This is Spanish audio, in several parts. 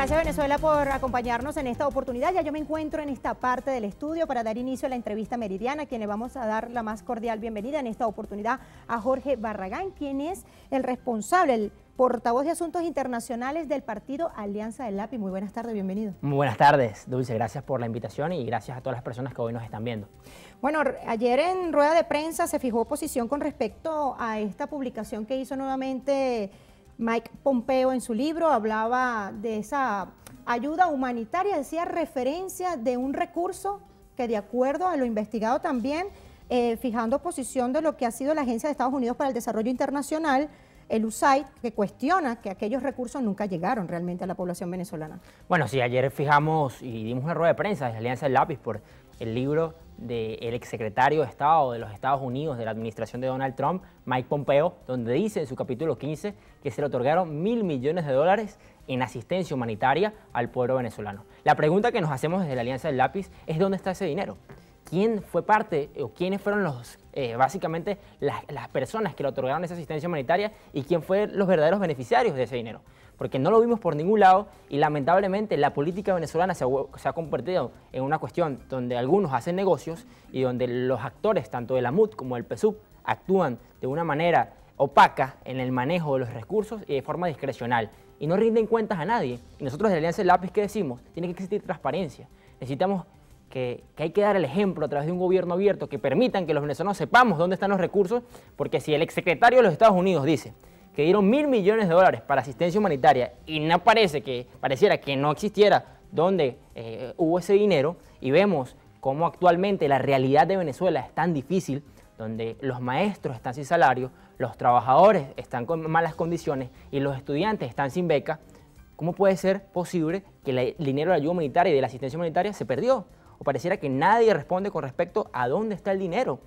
Gracias Venezuela por acompañarnos en esta oportunidad. Ya yo me encuentro en esta parte del estudio para dar inicio a la entrevista meridiana, quien le vamos a dar la más cordial bienvenida en esta oportunidad a Jorge Barragán, quien es el responsable, el portavoz de Asuntos Internacionales del partido Alianza del Lápiz. Muy buenas tardes, bienvenido. Muy buenas tardes, Dulce. Gracias por la invitación y gracias a todas las personas que hoy nos están viendo. Bueno, ayer en rueda de prensa se fijó posición con respecto a esta publicación que hizo nuevamente Mike Pompeo en su libro hablaba de esa ayuda humanitaria, decía referencia de un recurso que de acuerdo a lo investigado también, eh, fijando posición de lo que ha sido la Agencia de Estados Unidos para el Desarrollo Internacional, el USAID, que cuestiona que aquellos recursos nunca llegaron realmente a la población venezolana. Bueno, sí, ayer fijamos y dimos una rueda de prensa de la Alianza del Lápiz por el libro del exsecretario de Estado de los Estados Unidos de la administración de Donald Trump, Mike Pompeo, donde dice en su capítulo 15 que se le otorgaron mil millones de dólares en asistencia humanitaria al pueblo venezolano. La pregunta que nos hacemos desde la Alianza del Lápiz es dónde está ese dinero quién fue parte o quiénes fueron los, eh, básicamente las, personas que le otorgaron esa asistencia humanitaria y quién fue los verdaderos beneficiarios de ese dinero. Porque no lo vimos por ningún lado y lamentablemente la política venezolana se ha, convertido en una cuestión donde algunos hacen negocios y donde los actores, tanto de la MUD como del PSUV, actúan de una manera opaca en el manejo de los recursos y de forma discrecional y no rinden cuentas a nadie. Y nosotros de la Alianza del Lápiz, ¿qué decimos? Tiene que existir transparencia. Necesitamos que, hay que dar el ejemplo a través de un gobierno abierto que permitan que los venezolanos sepamos dónde están los recursos, porque si el exsecretario de los Estados Unidos dice que dieron mil millones de dólares para asistencia humanitaria y no parece que pareciera que no existiera dónde eh, hubo ese dinero y vemos cómo actualmente la realidad de Venezuela es tan difícil, donde los maestros están sin salario, los trabajadores están con malas condiciones y los estudiantes están sin beca, ¿cómo puede ser posible que el dinero de la ayuda humanitaria y de la asistencia humanitaria se perdió? o pareciera que nadie responde con respecto a dónde está el dinero.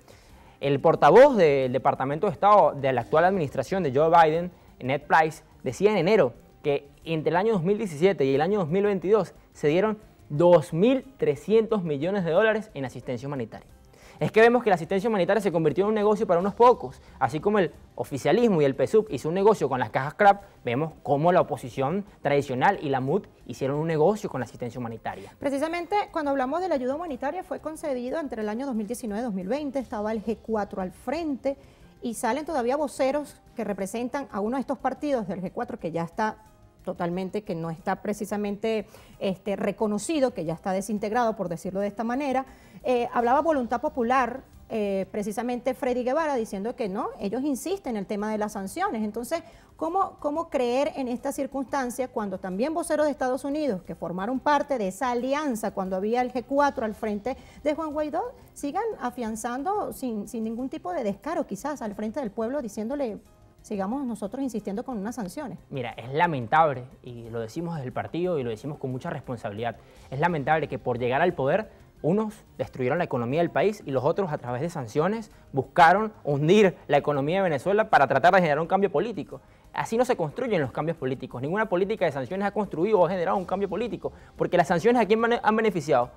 El portavoz del Departamento de Estado de la actual administración de Joe Biden, Ned Price, decía en enero que entre el año 2017 y el año 2022 se dieron 2.300 millones de dólares en asistencia humanitaria es que vemos que la asistencia humanitaria se convirtió en un negocio para unos pocos, así como el oficialismo y el PSUV hizo un negocio con las cajas crap, vemos cómo la oposición tradicional y la MUD hicieron un negocio con la asistencia humanitaria. Precisamente cuando hablamos de la ayuda humanitaria fue concedido entre el año 2019 y 2020, estaba el G4 al frente y salen todavía voceros que representan a uno de estos partidos del G4 que ya está totalmente, que no está precisamente este, reconocido, que ya está desintegrado, por decirlo de esta manera. Eh, hablaba voluntad popular, eh, precisamente Freddy Guevara, diciendo que no, ellos insisten en el tema de las sanciones. Entonces, ¿cómo, ¿cómo creer en esta circunstancia cuando también voceros de Estados Unidos, que formaron parte de esa alianza cuando había el G4 al frente de Juan Guaidó, sigan afianzando sin, sin ningún tipo de descaro, quizás, al frente del pueblo, diciéndole sigamos nosotros insistiendo con unas sanciones. Mira, es lamentable, y lo decimos desde el partido y lo decimos con mucha responsabilidad, es lamentable que por llegar al poder unos destruyeron la economía del país y los otros a través de sanciones buscaron hundir la economía de Venezuela para tratar de generar un cambio político. Así no se construyen los cambios políticos. Ninguna política de sanciones ha construido o ha generado un cambio político, porque las sanciones a quién han beneficiado?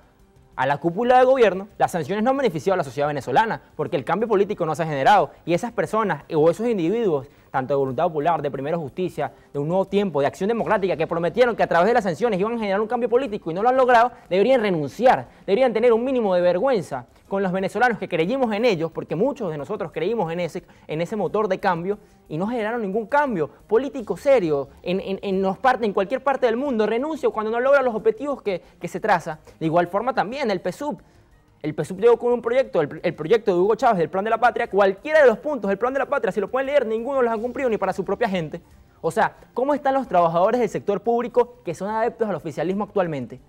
a la cúpula de gobierno, las sanciones no han beneficiado a la sociedad venezolana, porque el cambio político no se ha generado y esas personas o esos individuos tanto de Voluntad Popular, de primera Justicia, de un nuevo tiempo, de Acción Democrática, que prometieron que a través de las sanciones iban a generar un cambio político y no lo han logrado, deberían renunciar, deberían tener un mínimo de vergüenza con los venezolanos que creímos en ellos, porque muchos de nosotros creímos en ese, en ese motor de cambio y no generaron ningún cambio político serio en, en cualquier parte del mundo. Renuncio cuando no logra los objetivos que, que se traza. De igual forma también el PSUV el PSUV llegó con un proyecto, el, proyecto de Hugo Chávez del Plan de la Patria, cualquiera de los puntos del Plan de la Patria, si lo pueden leer, ninguno los han cumplido ni para su propia gente. O sea, ¿cómo están los trabajadores del sector público que son adeptos al oficialismo actualmente?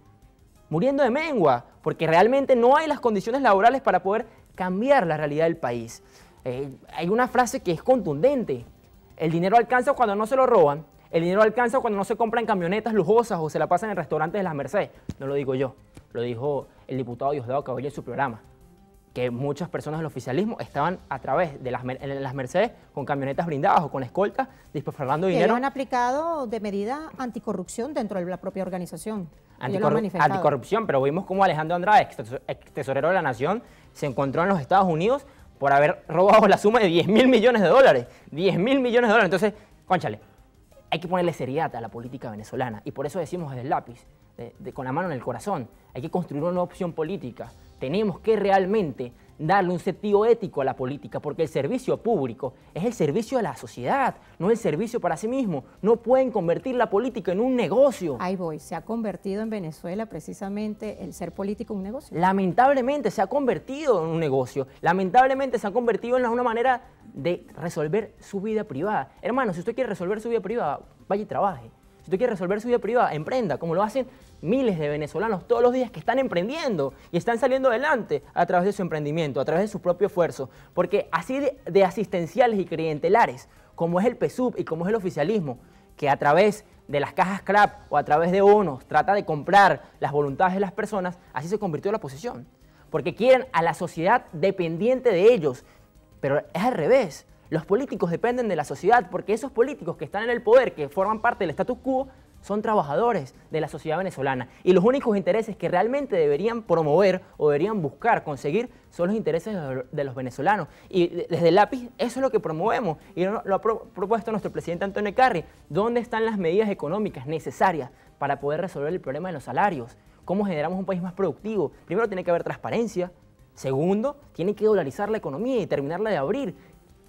Muriendo de mengua, porque realmente no hay las condiciones laborales para poder cambiar la realidad del país. Eh, hay una frase que es contundente. El dinero alcanza cuando no se lo roban, el dinero alcanza cuando no se compran camionetas lujosas o se la pasan en restaurantes de las Mercedes. No lo digo yo lo dijo el diputado Diosdado Cabello en su programa, que muchas personas del oficialismo estaban a través de las, Mercedes con camionetas blindadas o con escoltas disparando dinero. han aplicado de medida anticorrupción dentro de la propia organización. anticorrupción, pero vimos cómo Alejandro Andrade, ex tesorero de la Nación, se encontró en los Estados Unidos por haber robado la suma de 10 mil millones de dólares. 10 mil millones de dólares. Entonces, conchale, hay que ponerle seriedad a la política venezolana. Y por eso decimos desde el lápiz, con la mano en el corazón, hay que construir una opción política. Tenemos que realmente darle un sentido ético a la política, porque el servicio público es el servicio a la sociedad, no el servicio para sí mismo. No pueden convertir la política en un negocio. Ahí voy, se ha convertido en Venezuela precisamente el ser político en un negocio. Lamentablemente se ha convertido en un negocio, lamentablemente se ha convertido en una manera de resolver su vida privada. Hermano, si usted quiere resolver su vida privada, vaya y trabaje. Si usted quiere resolver su vida privada, emprenda, como lo hacen miles de venezolanos todos los días que están emprendiendo y están saliendo adelante a través de su emprendimiento, a través de su propio esfuerzo. Porque así de, asistenciales y clientelares, como es el PSUB y como es el oficialismo, que a través de las cajas crap o a través de bonos trata de comprar las voluntades de las personas, así se convirtió la oposición. Porque quieren a la sociedad dependiente de ellos, pero es al revés. Los políticos dependen de la sociedad porque esos políticos que están en el poder, que forman parte del status quo, son trabajadores de la sociedad venezolana y los únicos intereses que realmente deberían promover o deberían buscar conseguir son los intereses de los venezolanos. Y desde el lápiz eso es lo que promovemos y lo ha propuesto nuestro presidente Antonio Carri. ¿Dónde están las medidas económicas necesarias para poder resolver el problema de los salarios? ¿Cómo generamos un país más productivo? Primero tiene que haber transparencia, Segundo, tiene que dolarizar la economía y terminarla de abrir.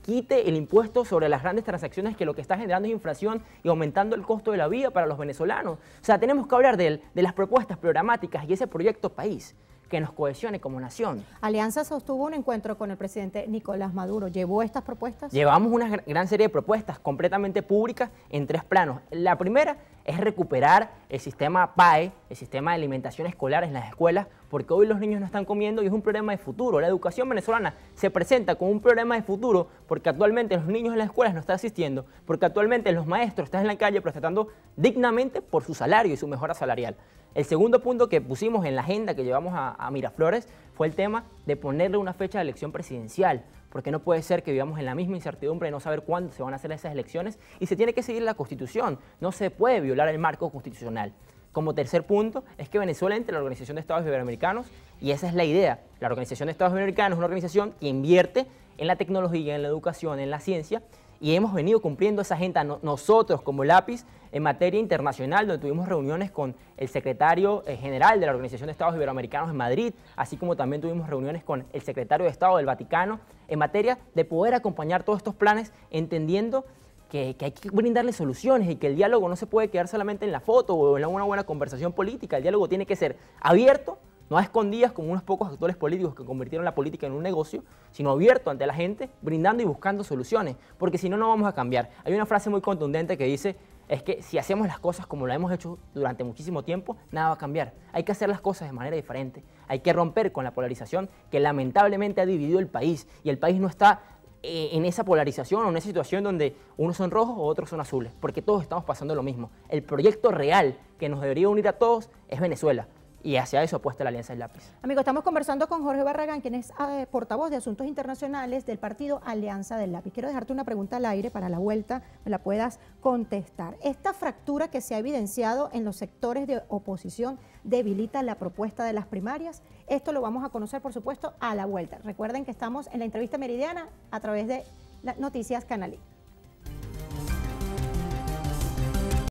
Quite el impuesto sobre las grandes transacciones que lo que está generando es inflación y aumentando el costo de la vida para los venezolanos. O sea, tenemos que hablar de, de las propuestas programáticas y ese proyecto país que nos cohesione como nación. Alianza sostuvo un encuentro con el presidente Nicolás Maduro. ¿Llevó estas propuestas? Llevamos una gran serie de propuestas completamente públicas en tres planos. La primera es recuperar el sistema PAE, el sistema de alimentación escolar en las escuelas, porque hoy los niños no están comiendo y es un problema de futuro. La educación venezolana se presenta como un problema de futuro porque actualmente los niños en las escuelas no están asistiendo, porque actualmente los maestros están en la calle protestando dignamente por su salario y su mejora salarial. El segundo punto que pusimos en la agenda que llevamos a, Miraflores fue el tema de ponerle una fecha de elección presidencial, porque no puede ser que vivamos en la misma incertidumbre de no saber cuándo se van a hacer esas elecciones y se tiene que seguir la Constitución, no se puede violar el marco constitucional. Como tercer punto es que Venezuela entre la Organización de Estados Iberoamericanos y esa es la idea. La Organización de Estados Iberoamericanos es una organización que invierte en la tecnología, en la educación, en la ciencia y hemos venido cumpliendo esa agenda nosotros como lápiz en materia internacional, donde tuvimos reuniones con el secretario eh, general de la Organización de Estados Iberoamericanos en Madrid, así como también tuvimos reuniones con el secretario de Estado del Vaticano, en materia de poder acompañar todos estos planes, entendiendo que, hay que brindarle soluciones y que el diálogo no se puede quedar solamente en la foto o en una buena conversación política, el diálogo tiene que ser abierto, no a escondidas como unos pocos actores políticos que convirtieron la política en un negocio, sino abierto ante la gente, brindando y buscando soluciones, porque si no, no vamos a cambiar. Hay una frase muy contundente que dice, es que si hacemos las cosas como lo hemos hecho durante muchísimo tiempo, nada va a cambiar. Hay que hacer las cosas de manera diferente. Hay que romper con la polarización que lamentablemente ha dividido el país. Y el país no está eh, en esa polarización o en esa situación donde unos son rojos o otros son azules, porque todos estamos pasando lo mismo. El proyecto real que nos debería unir a todos es Venezuela, y hacia eso apuesta la Alianza del Lápiz. Amigo, estamos conversando con Jorge Barragán, quien es ah, portavoz de Asuntos Internacionales del partido Alianza del Lápiz. Quiero dejarte una pregunta al aire para la vuelta, me la puedas contestar. ¿Esta fractura que se ha evidenciado en los sectores de oposición debilita la propuesta de las primarias? Esto lo vamos a conocer, por supuesto, a la vuelta. Recuerden que estamos en la entrevista meridiana a través de las Noticias Canalí.